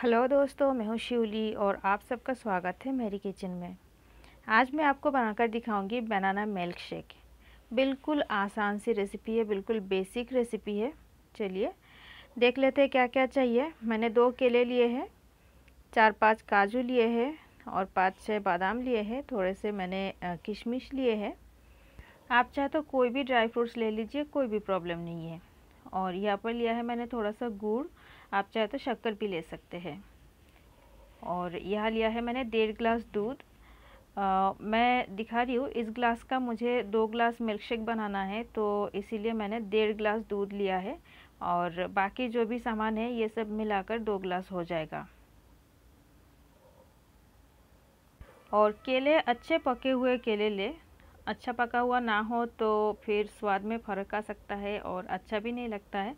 hello दोस्तों मैं हूँ शिवली और आप सबका स्वागत है मेरी किचन में आज मैं आपको बनाकर दिखाऊंगी बनाना मिल्क शेक बिल्कुल आसान सी रेसिपी है बिल्कुल बेसिक रेसिपी है चलिए देख लेते हैं क्या क्या चाहिए मैंने दो केले लिए हैं चार पांच काजू लिए हैं और पाँच छः बादाम लिए हैं थोड़े से मैंने किशमिश लिए है आप चाहे तो कोई भी ड्राई फ्रूट्स ले लीजिए कोई भी प्रॉब्लम नहीं है और यहाँ पर लिया है मैंने थोड़ा सा गुड़ आप चाहे तो शक्कर भी ले सकते हैं और यहाँ लिया है मैंने डेढ़ ग्लास दूध मैं दिखा रही हूँ इस ग्लास का मुझे दो ग्लास मिल्क शेक बनाना है तो इसीलिए मैंने डेढ़ ग्लास दूध लिया है और बाकी जो भी सामान है ये सब मिलाकर दो ग्लास हो जाएगा और केले अच्छे पके हुए केले ले अच्छा पका हुआ ना हो तो फिर स्वाद में फ़र्क आ सकता है और अच्छा भी नहीं लगता है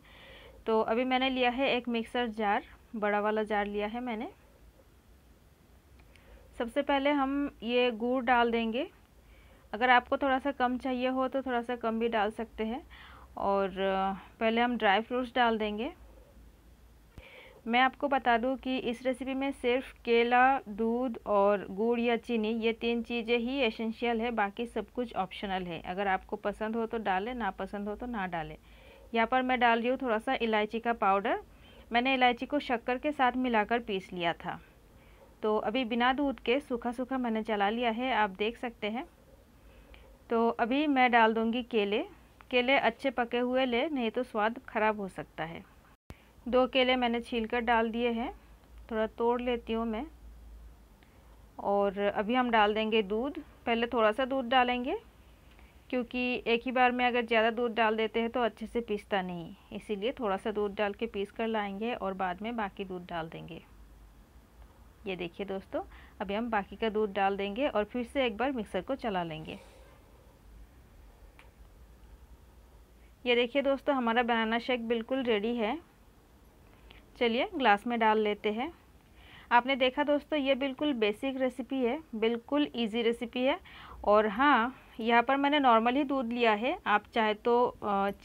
तो अभी मैंने लिया है एक मिक्सर जार बड़ा वाला जार लिया है मैंने सबसे पहले हम ये गुड़ डाल देंगे अगर आपको थोड़ा सा कम चाहिए हो तो थोड़ा सा कम भी डाल सकते हैं और पहले हम ड्राई फ्रूट्स डाल देंगे मैं आपको बता दूं कि इस रेसिपी में सिर्फ केला दूध और गुड़ या चीनी ये तीन चीज़ें ही एसेंशियल है बाकी सब कुछ ऑप्शनल है अगर आपको पसंद हो तो डालें ना पसंद हो तो ना डालें यहाँ पर मैं डाल रही हूँ थोड़ा सा इलायची का पाउडर मैंने इलायची को शक्कर के साथ मिलाकर पीस लिया था तो अभी बिना दूध के सूखा सूखा मैंने चला लिया है आप देख सकते हैं तो अभी मैं डाल दूँगी केले केले अच्छे पके हुए ले नहीं तो स्वाद ख़राब हो सकता है दो केले मैंने छील कर डाल दिए हैं थोड़ा तोड़ लेती हूँ मैं और अभी हम डाल देंगे दूध पहले थोड़ा सा दूध डालेंगे क्योंकि एक ही बार में अगर ज़्यादा दूध डाल देते हैं तो अच्छे से पीसता नहीं इसीलिए थोड़ा सा दूध डाल के पीस कर लाएंगे और बाद में बाकी दूध डाल देंगे ये देखिए दोस्तों अभी हम बाकी का दूध डाल देंगे और फिर से एक बार मिक्सर को चला लेंगे ये देखिए दोस्तों हमारा बनाना शेक बिल्कुल रेडी है चलिए ग्लास में डाल लेते हैं आपने देखा दोस्तों ये बिल्कुल बेसिक रेसिपी है बिल्कुल इजी रेसिपी है और हाँ यहाँ पर मैंने नॉर्मल ही दूध लिया है आप चाहे तो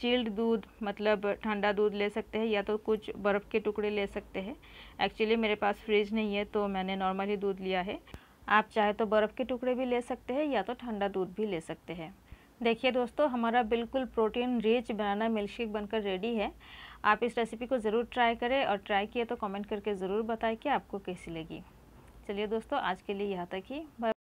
चिल्ड दूध मतलब ठंडा दूध ले सकते हैं या तो कुछ बर्फ़ के टुकड़े ले सकते हैं एक्चुअली मेरे पास फ्रिज नहीं है तो मैंने नॉर्मल ही दूध लिया है आप चाहे तो बर्फ़ के टुकड़े भी ले सकते हैं या तो ठंडा दूध भी ले सकते हैं देखिए दोस्तों हमारा बिल्कुल प्रोटीन रिच बनाना मिल्कशेक बनकर रेडी है आप इस रेसिपी को ज़रूर ट्राई करें और ट्राई किए तो कमेंट करके ज़रूर बताएं कि आपको कैसी लगी चलिए दोस्तों आज के लिए यहाँ तक ही